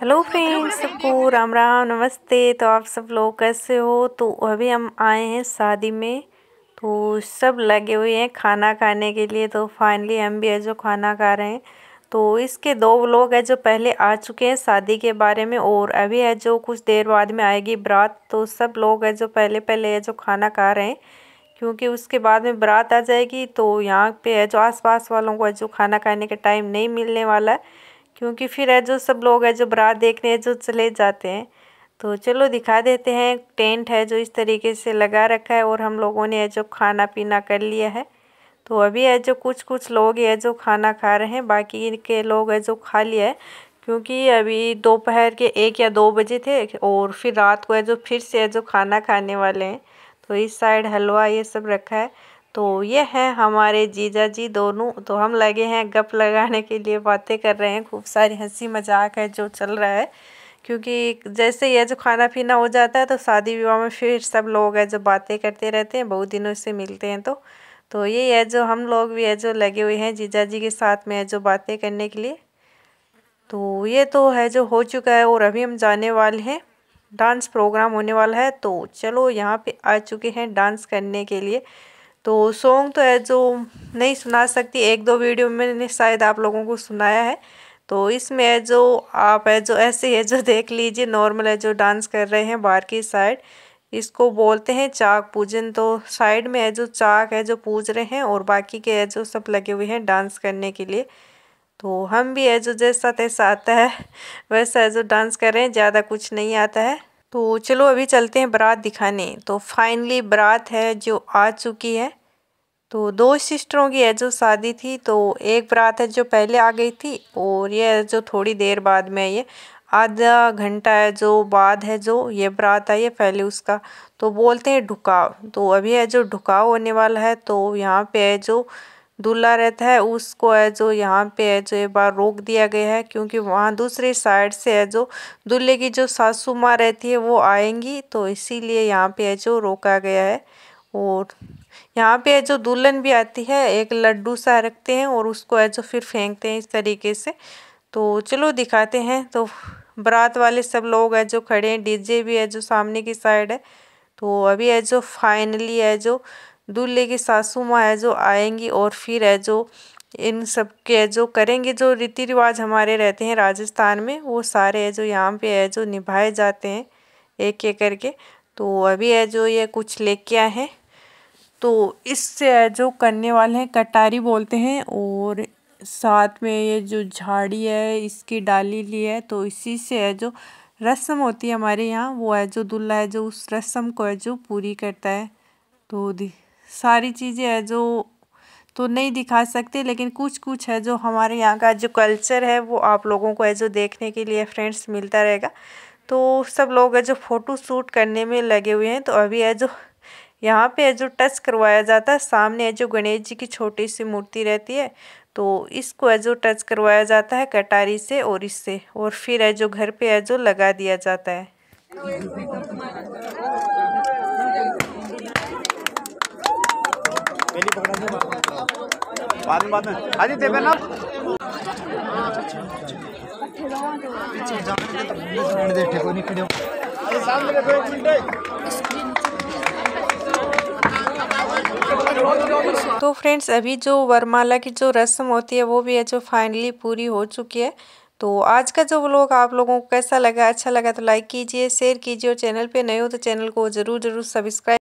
hello friends सबको राम राम नमस्ते तो आप सब लोग कैसे हो तो अभी हम आए हैं शादी में तो सब लगे हुए हैं खाना खाने के लिए तो फाइनली हम भी है जो खाना खा रहे हैं तो इसके दो लोग हैं जो पहले आ चुके हैं शादी के बारे में और अभी है जो कुछ देर बाद में आएगी बरात तो सब लोग हैं जो पहले पहले है जो खाना खा रहे हैं क्योंकि उसके बाद में बरात आ जाएगी तो यहाँ पे है जो आसपास वालों को है जो खाना खाने का टाइम नहीं मिलने वाला है क्योंकि फिर है जो सब लोग है जो बरात देखने जो चले जाते हैं तो चलो दिखा देते हैं टेंट है जो इस तरीके से लगा रखा है और हम लोगों ने है जो खाना पीना कर लिया है तो अभी है जो कुछ कुछ लोग है जो खाना खा रहे हैं बाकी के लोग है जो खा लिया है क्योंकि अभी दोपहर के एक या दो बजे थे और फिर रात को है जो फिर से है जो खाना खाने वाले हैं तो इस साइड हलवा ये सब रखा है तो ये हैं हमारे जीजा जी दोनों तो हम लगे हैं गप लगाने के लिए बातें कर रहे हैं खूब सारी हंसी मजाक है जो चल रहा है क्योंकि जैसे यह जो खाना पीना हो जाता है तो शादी विवाह में फिर सब लोग है जो बातें करते रहते हैं बहुत दिनों से मिलते हैं तो तो ये है जो हम लोग भी है जो लगे हुए हैं जीजा जी के साथ में है जो बातें करने के लिए तो ये तो है जो हो चुका है और अभी हम जाने वाले हैं डांस प्रोग्राम होने वाला है तो चलो यहाँ पे आ चुके हैं डांस करने के लिए तो सॉन्ग तो है जो नहीं सुना सकती एक दो वीडियो में मैंने शायद आप लोगों को सुनाया है तो इसमें है जो आप है जो ऐसे है जो देख लीजिए नॉर्मल है जो डांस कर रहे हैं बाहर की साइड इसको बोलते हैं चाक पूजन तो साइड में है जो चाक है जो पूज रहे हैं और बाकी के है जो सब लगे हुए हैं डांस करने के लिए तो हम भी है जो जैसा तैसा आता है वैसा है जो डांस कर रहे हैं ज़्यादा कुछ नहीं आता है तो चलो अभी चलते हैं बारात दिखाने तो फाइनली बारात है जो आ चुकी है तो दो सिस्टरों की है जो शादी थी तो एक बरात है जो पहले आ गई थी और ये जो थोड़ी देर बाद में ये आधा घंटा है जो बाद है जो ये बरात आई है पहले उसका तो बोलते हैं ढुकाव तो अभी है जो ढुकाव होने वाला है तो यहाँ पे है जो दूल्हा रहता है उसको है जो यहाँ पे है जो एक बार रोक दिया गया है क्योंकि वहाँ दूसरी साइड से है जो दूल्हे की जो सासू माँ रहती है वो आएंगी तो इसीलिए यहाँ पे है जो रोका गया है और यहाँ पे जो दुल्हन भी आती है एक लड्डू सा रखते हैं और उसको है जो फिर फेंकते हैं इस तरीके से तो चलो दिखाते हैं तो बारात वाले सब लोग है जो खड़े हैं डीजे भी है जो सामने की साइड है तो अभी है जो फाइनली है जो दूल्हे की सासू माँ है जो आएंगी और फिर है जो इन सब के जो करेंगे जो रीति रिवाज हमारे रहते हैं राजस्थान में वो सारे है जो यहाँ पे है जो निभाए जाते हैं एक एक करके तो अभी है जो ये कुछ लेके आए हैं तो इससे जो करने वाले हैं कटारी बोलते हैं और साथ में ये जो झाड़ी है इसकी डाली ली है तो इसी से है जो रस्म होती है हमारे यहाँ वो है जो दूल्हा है जो उस रस्म को है जो पूरी करता है तो सारी चीज़ें है जो तो नहीं दिखा सकते लेकिन कुछ कुछ है जो हमारे यहाँ का जो कल्चर है वो आप लोगों को है जो देखने के लिए फ्रेंड्स मिलता रहेगा तो सब लोग है जो फ़ोटो शूट करने में लगे हुए हैं तो अभी है जो यहाँ पे जो टच करवाया जाता है सामने जो गणेश जी की छोटी सी मूर्ति रहती है तो इसको है जो टच करवाया जाता है कटारी से और इससे और फिर है जो घर पे है जो लगा दिया जाता है जाने दे ठेको सामने तो फ्रेंड्स अभी जो वरमाला की जो रस्म होती है वो भी है जो फाइनली पूरी हो चुकी है तो आज का जो व्लॉग आप लोगों को कैसा लगा अच्छा लगा तो लाइक कीजिए शेयर कीजिए और चैनल पे नए हो तो चैनल को ज़रूर ज़रूर सब्सक्राइब